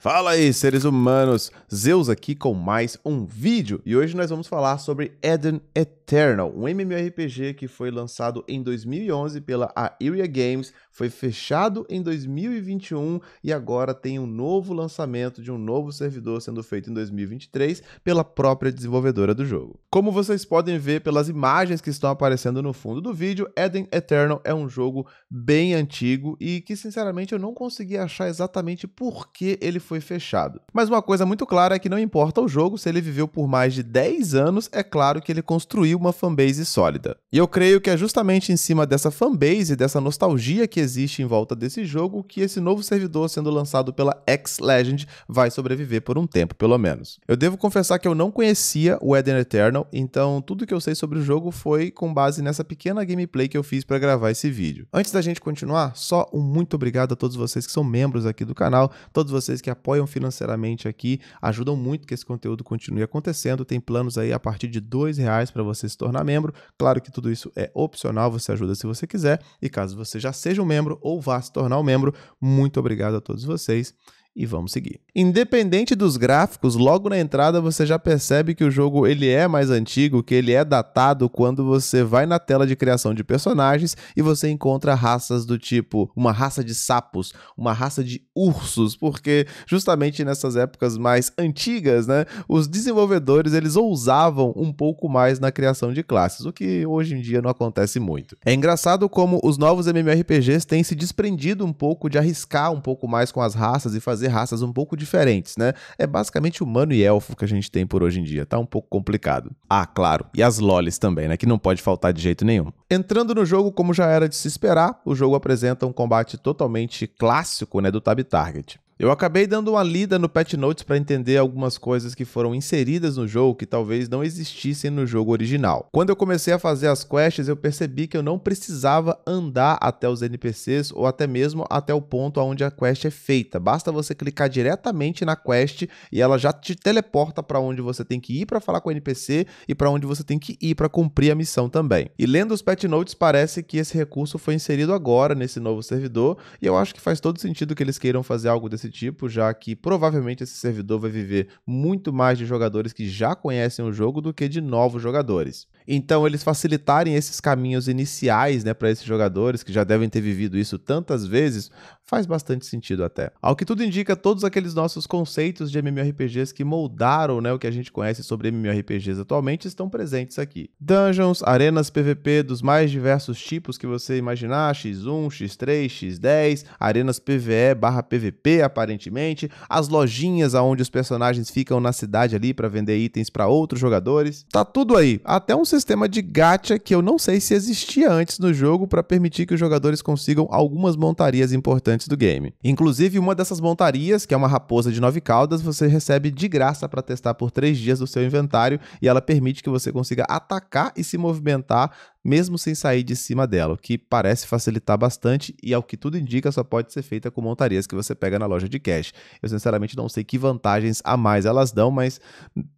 Fala aí, seres humanos! Zeus aqui com mais um vídeo e hoje nós vamos falar sobre Eden Eternal, um MMORPG que foi lançado em 2011 pela Aeria Games foi fechado em 2021 e agora tem um novo lançamento de um novo servidor sendo feito em 2023 pela própria desenvolvedora do jogo. Como vocês podem ver pelas imagens que estão aparecendo no fundo do vídeo, Eden Eternal é um jogo bem antigo e que sinceramente eu não consegui achar exatamente por que ele foi fechado. Mas uma coisa muito clara é que não importa o jogo, se ele viveu por mais de 10 anos, é claro que ele construiu uma fanbase sólida. E eu creio que é justamente em cima dessa fanbase, dessa nostalgia que existe em volta desse jogo que esse novo servidor sendo lançado pela X-Legend vai sobreviver por um tempo, pelo menos. Eu devo confessar que eu não conhecia o Eden Eternal, então tudo que eu sei sobre o jogo foi com base nessa pequena gameplay que eu fiz para gravar esse vídeo. Antes da gente continuar, só um muito obrigado a todos vocês que são membros aqui do canal, todos vocês que apoiam financeiramente aqui, ajudam muito que esse conteúdo continue acontecendo. Tem planos aí a partir de dois reais para você se tornar membro. Claro que tudo isso é opcional, você ajuda se você quiser. E caso você já seja um membro membro ou vá se tornar um membro. Muito obrigado a todos vocês e vamos seguir. Independente dos gráficos, logo na entrada você já percebe que o jogo ele é mais antigo, que ele é datado quando você vai na tela de criação de personagens e você encontra raças do tipo uma raça de sapos, uma raça de ursos, porque justamente nessas épocas mais antigas, né, os desenvolvedores eles ousavam um pouco mais na criação de classes, o que hoje em dia não acontece muito. É engraçado como os novos MMORPGs têm se desprendido um pouco de arriscar um pouco mais com as raças e fazer raças um pouco diferentes, né? É basicamente humano e elfo que a gente tem por hoje em dia, tá um pouco complicado. Ah, claro, e as lolis também, né? Que não pode faltar de jeito nenhum. Entrando no jogo, como já era de se esperar, o jogo apresenta um combate totalmente clássico, né, do Tab Target. Eu acabei dando uma lida no patch notes para entender algumas coisas que foram inseridas no jogo que talvez não existissem no jogo original. Quando eu comecei a fazer as quests, eu percebi que eu não precisava andar até os NPCs ou até mesmo até o ponto onde a quest é feita. Basta você clicar diretamente na quest e ela já te teleporta para onde você tem que ir para falar com o NPC e para onde você tem que ir para cumprir a missão também. E lendo os patch notes parece que esse recurso foi inserido agora nesse novo servidor e eu acho que faz todo sentido que eles queiram fazer algo desse desse tipo, já que provavelmente esse servidor vai viver muito mais de jogadores que já conhecem o jogo do que de novos jogadores. Então, eles facilitarem esses caminhos iniciais, né, para esses jogadores que já devem ter vivido isso tantas vezes, faz bastante sentido até. Ao que tudo indica, todos aqueles nossos conceitos de MMORPGs que moldaram, né, o que a gente conhece sobre MMORPGs atualmente estão presentes aqui. Dungeons, arenas PVP dos mais diversos tipos que você imaginar, X1, X3, X10, arenas PVE barra PVP, aparentemente, as lojinhas aonde os personagens ficam na cidade ali para vender itens para outros jogadores. Tá tudo aí, até um sistema de gacha que eu não sei se existia antes no jogo para permitir que os jogadores consigam algumas montarias importantes do game. Inclusive, uma dessas montarias, que é uma raposa de nove caudas, você recebe de graça para testar por três dias do seu inventário e ela permite que você consiga atacar e se movimentar mesmo sem sair de cima dela, o que parece facilitar bastante e, ao que tudo indica, só pode ser feita com montarias que você pega na loja de cash. Eu, sinceramente, não sei que vantagens a mais elas dão, mas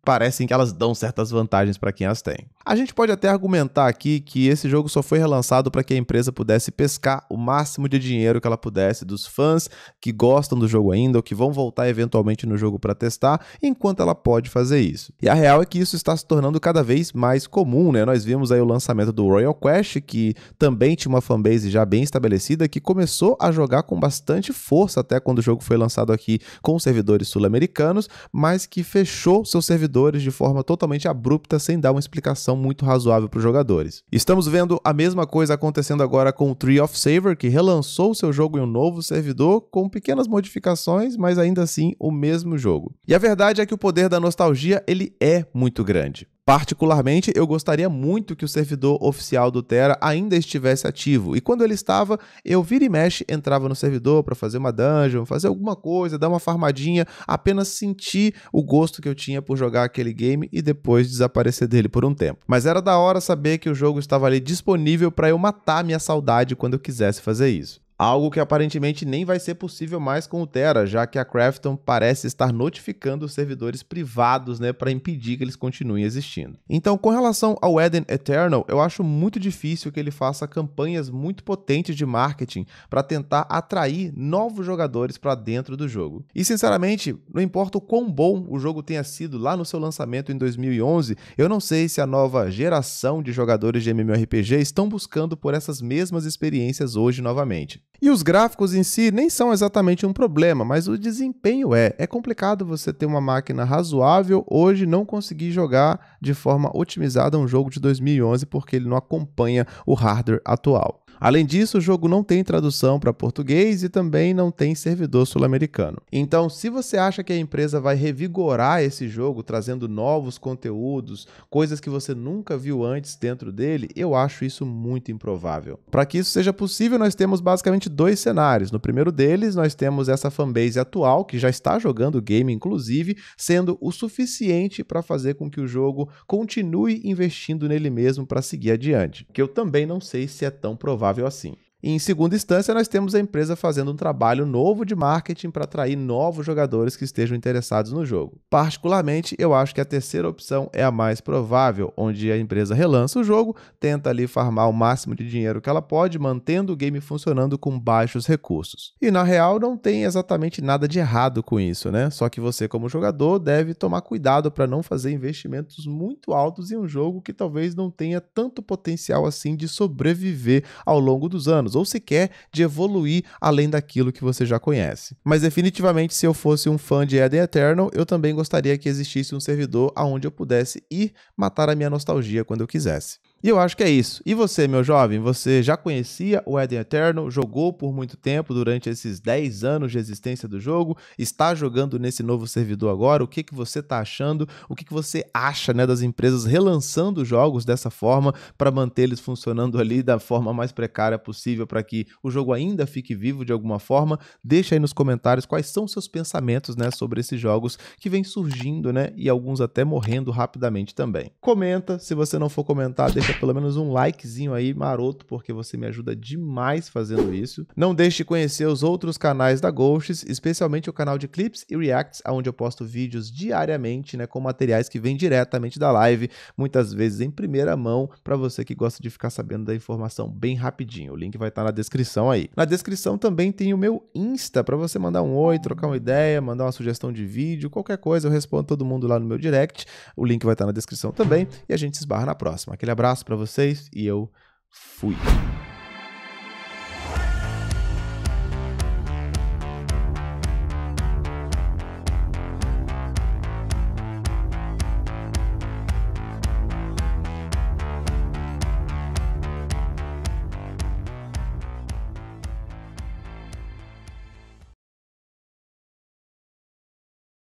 parecem que elas dão certas vantagens para quem as tem. A gente pode até argumentar aqui que esse jogo só foi relançado para que a empresa pudesse pescar o máximo de dinheiro que ela pudesse dos fãs que gostam do jogo ainda ou que vão voltar eventualmente no jogo para testar, enquanto ela pode fazer isso. E a real é que isso está se tornando cada vez mais comum, né? Nós vimos aí o lançamento do Roy Royal Quest, que também tinha uma fanbase já bem estabelecida, que começou a jogar com bastante força até quando o jogo foi lançado aqui com servidores sul-americanos, mas que fechou seus servidores de forma totalmente abrupta, sem dar uma explicação muito razoável para os jogadores. Estamos vendo a mesma coisa acontecendo agora com o Tree of Saver, que relançou seu jogo em um novo servidor com pequenas modificações, mas ainda assim o mesmo jogo. E a verdade é que o poder da nostalgia ele é muito grande. Particularmente, eu gostaria muito que o servidor oficial do Terra ainda estivesse ativo. E quando ele estava, eu vira e mexe entrava no servidor para fazer uma dungeon, fazer alguma coisa, dar uma farmadinha, apenas sentir o gosto que eu tinha por jogar aquele game e depois desaparecer dele por um tempo. Mas era da hora saber que o jogo estava ali disponível para eu matar minha saudade quando eu quisesse fazer isso algo que aparentemente nem vai ser possível mais com o Terra, já que a Crafton parece estar notificando os servidores privados, né, para impedir que eles continuem existindo. Então, com relação ao Eden Eternal, eu acho muito difícil que ele faça campanhas muito potentes de marketing para tentar atrair novos jogadores para dentro do jogo. E sinceramente, não importa o quão bom o jogo tenha sido lá no seu lançamento em 2011, eu não sei se a nova geração de jogadores de MMORPG estão buscando por essas mesmas experiências hoje novamente. E os gráficos em si nem são exatamente um problema, mas o desempenho é. É complicado você ter uma máquina razoável hoje não conseguir jogar de forma otimizada um jogo de 2011 porque ele não acompanha o hardware atual. Além disso, o jogo não tem tradução para português e também não tem servidor sul-americano. Então, se você acha que a empresa vai revigorar esse jogo trazendo novos conteúdos, coisas que você nunca viu antes dentro dele, eu acho isso muito improvável. Para que isso seja possível, nós temos basicamente dois cenários. No primeiro deles, nós temos essa fanbase atual que já está jogando o game inclusive, sendo o suficiente para fazer com que o jogo continue investindo nele mesmo para seguir adiante. Que eu também não sei se é tão provável assim. E em segunda instância, nós temos a empresa fazendo um trabalho novo de marketing para atrair novos jogadores que estejam interessados no jogo. Particularmente, eu acho que a terceira opção é a mais provável, onde a empresa relança o jogo, tenta ali farmar o máximo de dinheiro que ela pode, mantendo o game funcionando com baixos recursos. E na real, não tem exatamente nada de errado com isso, né? Só que você, como jogador, deve tomar cuidado para não fazer investimentos muito altos em um jogo que talvez não tenha tanto potencial assim de sobreviver ao longo dos anos anos, ou sequer de evoluir além daquilo que você já conhece. Mas definitivamente, se eu fosse um fã de Eden Eternal, eu também gostaria que existisse um servidor aonde eu pudesse ir matar a minha nostalgia quando eu quisesse. E eu acho que é isso. E você, meu jovem, você já conhecia o Eden Eterno, jogou por muito tempo durante esses 10 anos de existência do jogo, está jogando nesse novo servidor agora, o que, que você está achando, o que, que você acha né, das empresas relançando jogos dessa forma para manter eles funcionando ali da forma mais precária possível para que o jogo ainda fique vivo de alguma forma? Deixa aí nos comentários quais são seus pensamentos né, sobre esses jogos que vêm surgindo né, e alguns até morrendo rapidamente também. Comenta, se você não for comentar, deixa deixa pelo menos um likezinho aí maroto, porque você me ajuda demais fazendo isso. Não deixe de conhecer os outros canais da Ghosts, especialmente o canal de clips e reacts, onde eu posto vídeos diariamente, né, com materiais que vêm diretamente da live, muitas vezes em primeira mão, para você que gosta de ficar sabendo da informação bem rapidinho. O link vai estar tá na descrição aí. Na descrição também tem o meu Insta para você mandar um oi, trocar uma ideia, mandar uma sugestão de vídeo, qualquer coisa, eu respondo todo mundo lá no meu direct. O link vai estar tá na descrição também e a gente se esbarra na próxima. Aquele abraço abraço para vocês e eu fui.